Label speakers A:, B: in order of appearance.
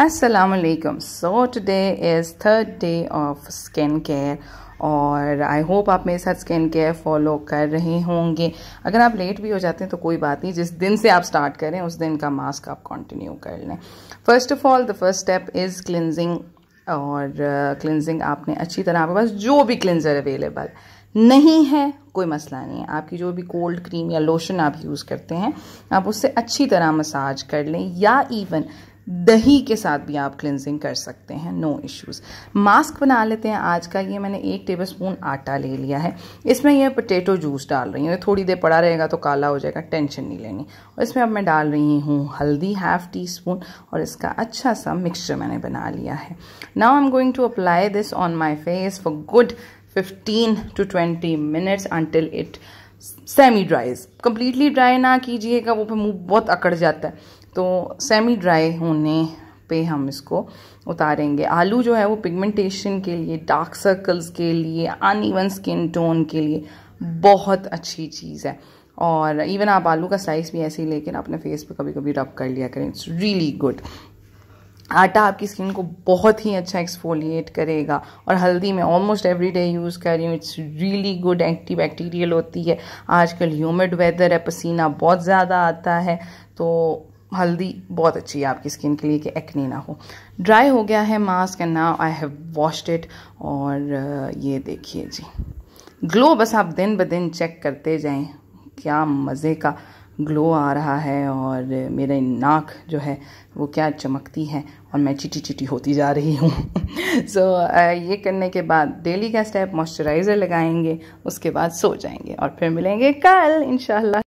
A: असलम वालेकुम so today is third day of skin care और I hope आप मेरे साथ स्किन केयर फॉलो कर रहे होंगे अगर आप लेट भी हो जाते हैं तो कोई बात नहीं जिस दिन से आप स्टार्ट करें उस दिन का मास्क आप कंटिन्यू कर लें first of all the first step is cleansing और क्लिनजिंग uh, आपने अच्छी तरह आपके पास जो भी क्लिनजर अवेलेबल नहीं है कोई मसला नहीं है आपकी जो भी कोल्ड क्रीम या लोशन आप यूज़ करते हैं आप उससे अच्छी तरह मसाज कर लें या इवन दही के साथ भी आप क्लिनजिंग कर सकते हैं नो इश्यूज़ मास्क बना लेते हैं आज का ये मैंने एक टेबल स्पून आटा ले लिया है इसमें यह पोटैटो जूस डाल रही हूँ थोड़ी देर पड़ा रहेगा तो काला हो जाएगा टेंशन नहीं लेनी और इसमें अब मैं डाल रही हूँ हल्दी हाफ टी स्पून और इसका अच्छा सा मिक्सचर मैंने बना लिया है now I am going to apply this on my face for good fifteen to twenty minutes until it semi dries completely dry ना कीजिएगा वो फिर मुंह बहुत अकड़ जाता है तो सेमी ड्राई होने पे हम इसको उतारेंगे आलू जो है वो पिगमेंटेशन के लिए डार्क सर्कल्स के लिए अनइवन स्किन टोन के लिए बहुत अच्छी चीज़ है और इवन आप आलू का साइज़ भी ऐसे ही लेकर अपने फेस पे कभी कभी रब कर लिया करें इट्स रियली गुड आटा आपकी स्किन को बहुत ही अच्छा एक्सफोलिएट करेगा और हल्दी मैं ऑलमोस्ट एवरी डे यूज़ कर रही हूँ it's really good anti bacterial होती है आजकल ह्यूमिड वेदर है पसीना बहुत ज़्यादा आता है तो हल्दी बहुत अच्छी है आपकी स्किन के लिए कि एक्ने ना हो ड्राई हो गया है mask and now I have washed it और uh, ये देखिए जी ग्लो बस आप दिन ब दिन चेक करते जाएँ क्या मज़े का ग्लो आ रहा है और मेरे नाक जो है वो क्या चमकती
B: है और मैं चिटी चिटी होती जा रही हूँ
A: सो so, ये करने के बाद डेली का स्टेप मॉइस्चराइज़र लगाएंगे उसके बाद सो जाएंगे और फिर मिलेंगे कल इनशाला